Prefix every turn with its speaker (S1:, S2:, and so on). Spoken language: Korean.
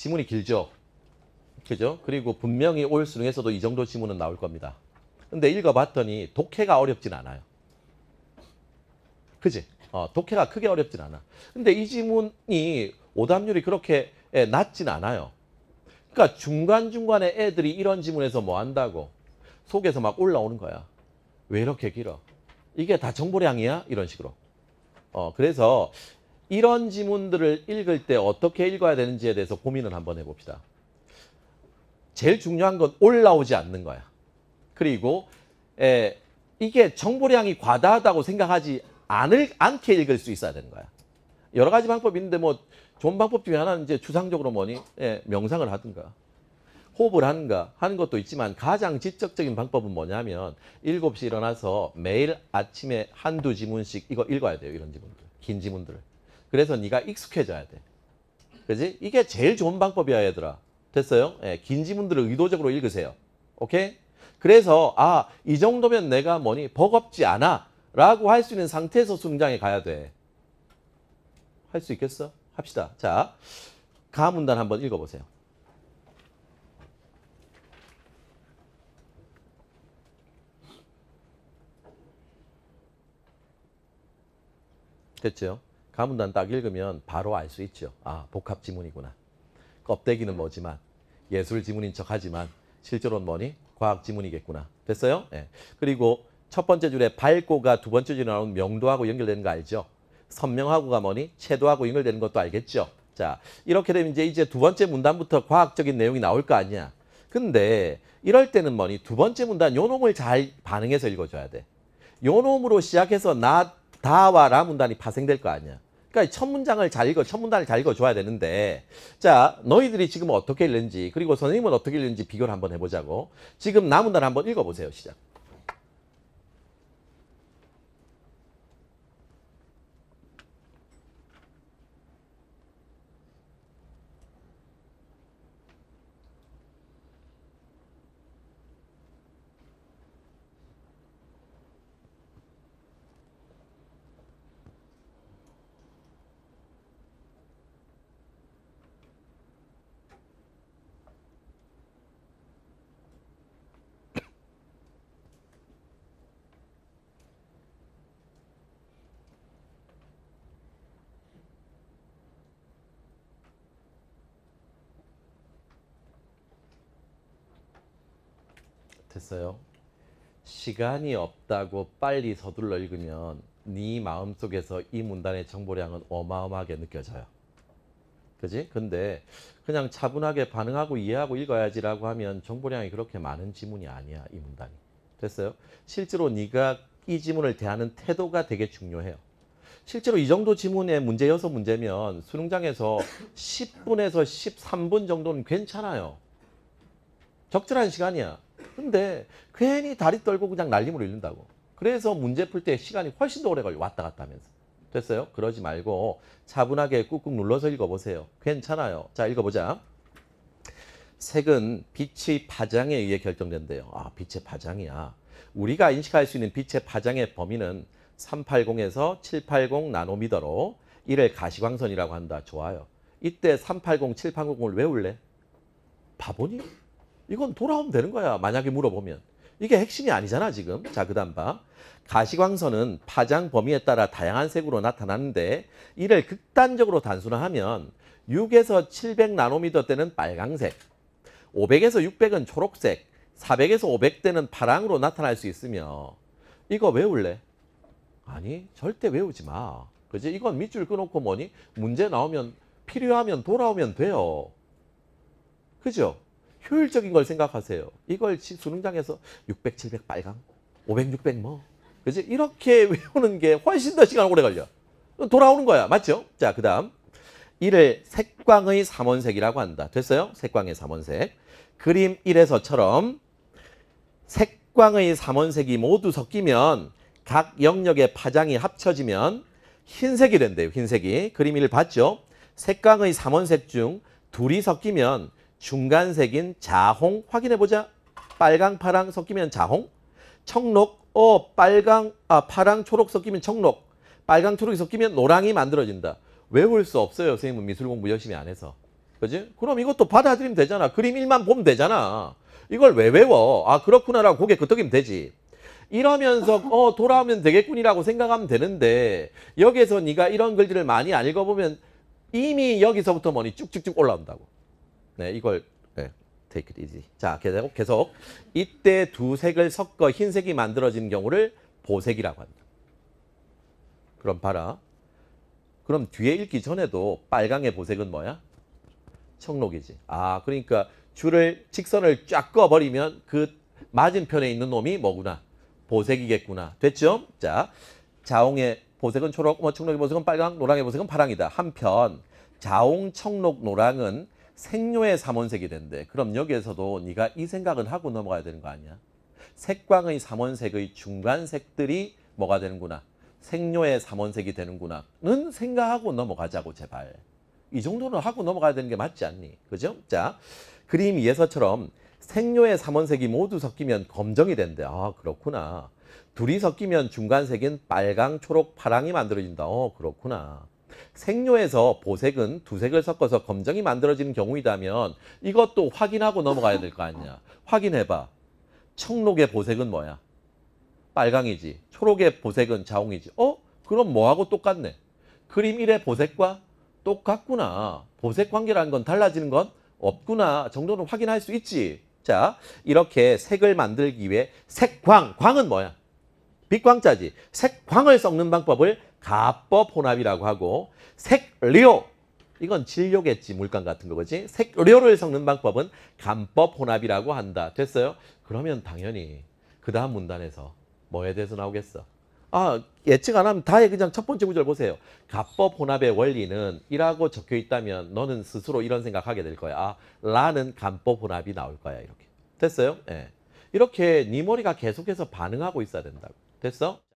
S1: 지문이 길죠. 그죠? 그리고 분명히 올 수능에서도 이 정도 지문은 나올 겁니다. 근데 읽어봤더니 독해가 어렵진 않아요. 그지? 어, 독해가 크게 어렵진 않아. 근데 이 지문이 오답률이 그렇게 예, 낮진 않아요. 그러니까 중간중간에 애들이 이런 지문에서 뭐 한다고 속에서 막 올라오는 거야. 왜 이렇게 길어? 이게 다 정보량이야? 이런 식으로. 어, 그래서 이런 지문들을 읽을 때 어떻게 읽어야 되는지에 대해서 고민을 한번 해봅시다. 제일 중요한 건 올라오지 않는 거야. 그리고 에, 이게 정보량이 과다하다고 생각하지 않을, 않게 읽을 수 있어야 되는 거야. 여러 가지 방법이 있는데 뭐 좋은 방법 중에 하나는 이제 추상적으로 뭐니 예, 명상을 하든가 호흡을 하는가 하는 것도 있지만 가장 지적적인 방법은 뭐냐면 7시 일어나서 매일 아침에 한두 지문씩 이거 읽어야 돼요. 이런 지문들. 긴 지문들을. 그래서 네가 익숙해져야 돼. 그지? 이게 제일 좋은 방법이야 얘들아. 됐어요? 예, 긴 지문들을 의도적으로 읽으세요. 오케이? 그래서 아이 정도면 내가 뭐니 버겁지 않아 라고 할 수 있는 상태에서 수능장에 가야 돼. 할 수 있겠어? 합시다. 자, 가문단 한번 읽어보세요. 됐죠? 가문단 딱 읽으면 바로 알 수 있죠. 아, 복합 지문이구나. 껍데기는 뭐지만 예술 지문인 척 하지만 실제로는 뭐니? 과학 지문이겠구나. 됐어요? 예. 그리고 첫 번째 줄에 밝고가 두 번째 줄에 나온 명도하고 연결되는 거 알죠? 선명하고가 뭐니? 채도하고 연결되는 것도 알겠죠? 자, 이렇게 되면 이제 이제 두 번째 문단부터 과학적인 내용이 나올 거 아니야. 근데 이럴 때는 뭐니? 두 번째 문단 요놈을 잘 반응해서 읽어줘야 돼. 요놈으로 시작해서 나, 다와 라 문단이 파생될 거 아니야. 그러니까 첫 문장을 잘 읽어, 첫 문단을 잘 읽어줘야 되는데, 자, 너희들이 지금 어떻게 읽는지, 그리고 선생님은 어떻게 읽는지 비교를 한번 해보자고. 지금 나문단 한번 읽어보세요. 시작. 됐어요. 시간이 없다고 빨리 서둘러 읽으면 네 마음속에서 이 문단의 정보량은 어마어마하게 느껴져요. 그지? 근데 그냥 차분하게 반응하고 이해하고 읽어야지라고 하면 정보량이 그렇게 많은 지문이 아니야, 이 문단이. 됐어요? 실제로 네가 이 지문을 대하는 태도가 되게 중요해요. 실제로 이 정도 지문의 문제 여 6문제면 수능장에서 10분에서 13분 정도는 괜찮아요. 적절한 시간이야. 근데 괜히 다리 떨고 그냥 날림으로 읽는다고 그래서 문제 풀 때 시간이 훨씬 더 오래 걸려 왔다 갔다 하면서. 됐어요? 그러지 말고 차분하게 꾹꾹 눌러서 읽어보세요. 괜찮아요. 자 읽어보자. 색은 빛의 파장에 의해 결정된대요. 아 빛의 파장이야. 우리가 인식할 수 있는 빛의 파장의 범위는 380에서 780 나노미터로 이를 가시광선이라고 한다. 좋아요. 이때 380, 780을 왜울래 바보니? 이건 돌아오면 되는 거야. 만약에 물어보면. 이게 핵심이 아니잖아 지금. 자 그다음 봐. 가시광선은 파장 범위에 따라 다양한 색으로 나타나는데 이를 극단적으로 단순화하면 6에서 700 나노미터 때는 빨강색, 500에서 600은 초록색, 400에서 500대는 파랑으로 나타날 수 있으며 이거 외울래? 아니 절대 외우지 마. 그지? 이건 밑줄 끊놓고 뭐니 문제 나오면 필요하면 돌아오면 돼요. 그죠? 효율적인 걸 생각하세요. 이걸 수능장에서 600, 700 빨강, 500, 600 뭐. 그지 이렇게 외우는 게 훨씬 더 시간 오래 걸려. 돌아오는 거야. 맞죠? 자, 그 다음. 이를 색광의 삼원색이라고 한다. 됐어요? 색광의 삼원색. 그림 1에서처럼 색광의 삼원색이 모두 섞이면 각 영역의 파장이 합쳐지면 흰색이 된대요. 흰색이. 그림 1 봤죠? 색광의 삼원색 중 둘이 섞이면 중간색인 자홍 확인해보자. 빨강, 파랑 섞이면 자홍. 청록, 어, 빨강, 아, 파랑, 초록 섞이면 청록. 빨강, 초록이 섞이면 노랑이 만들어진다. 외울 수 없어요. 선생님은 미술 공부 열심히 안 해서. 그지? 그럼 이것도 받아들이면 되잖아. 그림 1만 보면 되잖아. 이걸 왜 외워? 아, 그렇구나라고 고개 끄덕이면 되지. 이러면서 어 돌아오면 되겠군이라고 생각하면 되는데 여기에서 네가 이런 글들을 많이 안 읽어보면 이미 여기서부터 뭐니 쭉쭉쭉 올라온다고. 네, 이걸 네, take it easy. 자, 계속 계속 이때 두 색을 섞어 흰색이 만들어진 경우를 보색이라고 합다 그럼 봐라. 그럼 뒤에 읽기 전에도 빨강의 보색은 뭐야? 청록이지. 아, 그러니까 줄을 직선을 쫙 꺼버리면 그 맞은편에 있는 놈이 뭐구나? 보색이겠구나. 됐죠? 자, 자홍의 보색은 초록, 뭐 청록의 보색은 빨강, 노랑의 보색은 파랑이다. 한편 자홍, 청록, 노랑은 생료의 삼원색이 된대. 그럼 여기에서도 네가 이 생각은 하고 넘어가야 되는 거 아니야? 색광의 삼원색의 중간색들이 뭐가 되는구나. 생료의 삼원색이 되는구나. 는 생각하고 넘어가자고 제발. 이 정도는 하고 넘어가야 되는 게 맞지 않니? 그죠? 자, 그림 2에서처럼 생료의 삼원색이 모두 섞이면 검정이 된대. 아, 그렇구나. 둘이 섞이면 중간색인 빨강, 초록, 파랑이 만들어진다. 어, 그렇구나. 색료에서 보색은 두 색을 섞어서 검정이 만들어지는 경우이다면 이것도 확인하고 넘어가야 될 거아니냐 확인해봐. 청록의 보색은 뭐야? 빨강이지. 초록의 보색은 자홍이지. 어? 그럼 뭐하고 똑같네. 그림 1의 보색과 똑같구나. 보색 관계라는 건 달라지는 건 없구나 정도는 확인할 수 있지. 자, 이렇게 색을 만들기 위해 색광, 광은 뭐야? 빛광자지. 색광을 섞는 방법을 가법 혼합이라고 하고 색료 이건 진료겠지 물감 같은 거지 색료를 섞는 방법은 간법 혼합이라고 한다 됐어요 그러면 당연히 그 다음 문단에서 뭐에 대해서 나오겠어 아 예측 안 하면 다해 그냥 첫 번째 구절 보세요 가법 혼합의 원리는 이라고 적혀 있다면 너는 스스로 이런 생각하게 될 거야 아 라는 간법 혼합이 나올 거야 이렇게 됐어요 예 네. 이렇게 네 머리가 계속해서 반응하고 있어야 된다고 됐어